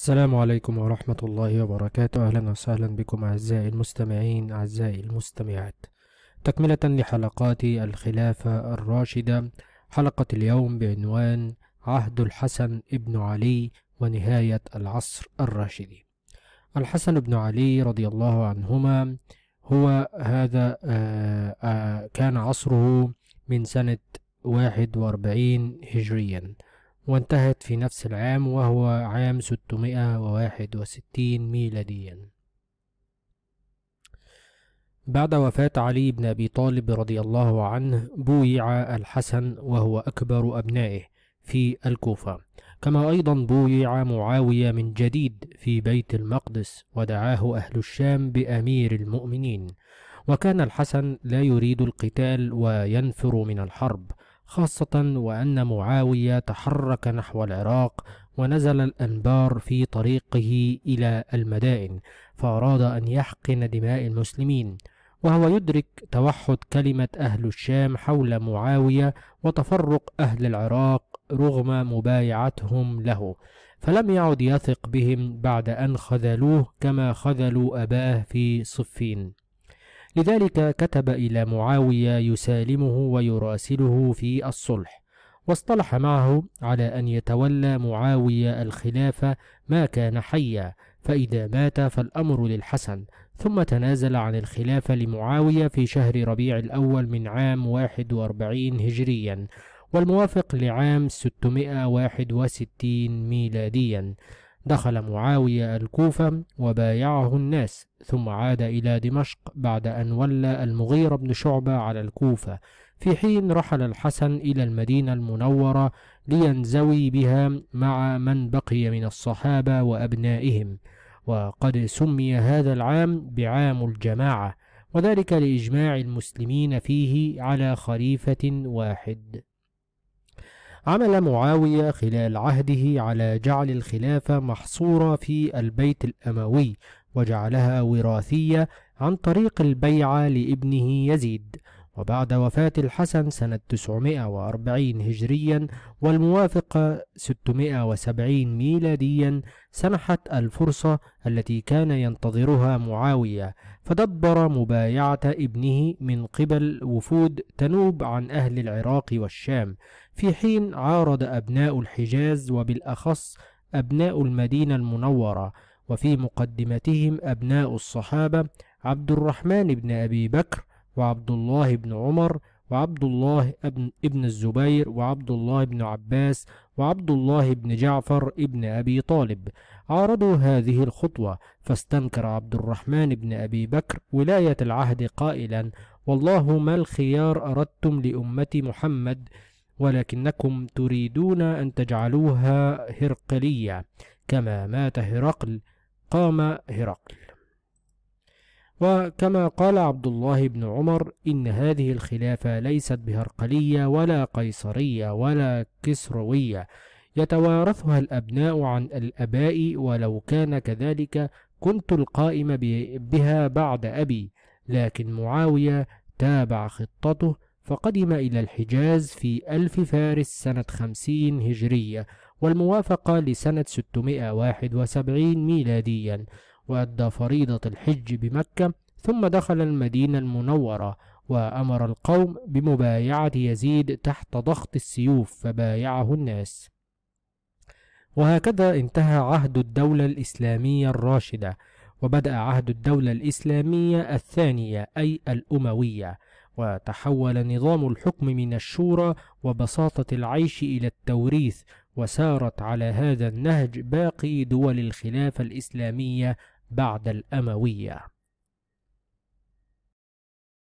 السلام عليكم ورحمة الله وبركاته أهلا وسهلا بكم أعزائي المستمعين أعزائي المستمعات تكملة لحلقات الخلافة الراشدة حلقة اليوم بعنوان عهد الحسن ابن علي ونهاية العصر الراشدي الحسن ابن علي رضي الله عنهما هو هذا آه، آه، كان عصره من سنة واحد وأربعين هجريا وانتهت في نفس العام وهو عام 661 ميلاديا بعد وفاة علي بن أبي طالب رضي الله عنه بويع الحسن وهو أكبر أبنائه في الكوفة كما أيضا بويع معاوية من جديد في بيت المقدس ودعاه أهل الشام بأمير المؤمنين وكان الحسن لا يريد القتال وينفر من الحرب خاصة وأن معاوية تحرك نحو العراق ونزل الأنبار في طريقه إلى المدائن فأراد أن يحقن دماء المسلمين وهو يدرك توحد كلمة أهل الشام حول معاوية وتفرق أهل العراق رغم مبايعتهم له فلم يعد يثق بهم بعد أن خذلوه كما خذلوا أباه في صفين لذلك كتب إلى معاوية يسالمه ويراسله في الصلح واصطلح معه على أن يتولى معاوية الخلافة ما كان حيا فإذا مات فالأمر للحسن ثم تنازل عن الخلافة لمعاوية في شهر ربيع الأول من عام 41 هجريا والموافق لعام 661 ميلاديا دخل معاوية الكوفة وبايعه الناس ثم عاد إلى دمشق بعد أن ولى المغيرة بن شعبة على الكوفة في حين رحل الحسن إلى المدينة المنورة لينزوي بها مع من بقي من الصحابة وأبنائهم وقد سمي هذا العام بعام الجماعة وذلك لإجماع المسلمين فيه على خليفة واحد عمل معاوية خلال عهده على جعل الخلافة محصورة في البيت الأموي وجعلها وراثية عن طريق البيعة لابنه يزيد وبعد وفاة الحسن سنة 940 هجريا والموافقة 670 ميلاديا سنحت الفرصة التي كان ينتظرها معاوية فدبر مبايعة ابنه من قبل وفود تنوب عن أهل العراق والشام في حين عارض أبناء الحجاز وبالأخص أبناء المدينة المنورة وفي مقدمتهم أبناء الصحابة عبد الرحمن بن أبي بكر وعبد الله بن عمر وعبد الله ابن, ابن الزبير وعبد الله بن عباس وعبد الله بن جعفر ابن أبي طالب عارضوا هذه الخطوة فاستنكر عبد الرحمن بن أبي بكر ولاية العهد قائلا والله ما الخيار أردتم لأمة محمد ولكنكم تريدون أن تجعلوها هرقلية كما مات هرقل قام هرقل وكما قال عبد الله بن عمر إن هذه الخلافة ليست بهرقلية ولا قيصرية ولا كسروية يتوارثها الأبناء عن الأباء ولو كان كذلك كنت القائم بها بعد أبي لكن معاوية تابع خطته فقدم إلى الحجاز في ألف فارس سنة خمسين هجرية والموافقة لسنة ستمائة واحد وسبعين ميلاديا وأدى فريضة الحج بمكة ثم دخل المدينة المنورة وأمر القوم بمبايعة يزيد تحت ضغط السيوف فبايعه الناس وهكذا انتهى عهد الدولة الإسلامية الراشدة وبدأ عهد الدولة الإسلامية الثانية أي الأموية وتحول نظام الحكم من الشورى وبساطة العيش إلى التوريث وسارت على هذا النهج باقي دول الخلافة الإسلامية بعد الأموية